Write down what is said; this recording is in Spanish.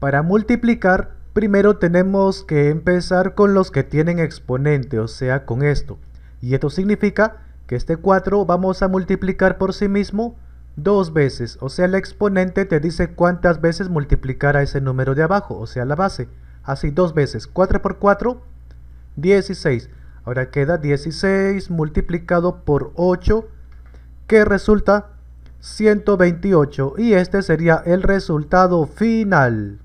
Para multiplicar, primero tenemos que empezar con los que tienen exponente, o sea, con esto. Y esto significa que este 4 vamos a multiplicar por sí mismo dos veces. O sea, el exponente te dice cuántas veces multiplicar a ese número de abajo, o sea, la base. Así, dos veces. 4 por 4, 16. Ahora queda 16 multiplicado por 8, que resulta 128. Y este sería el resultado final.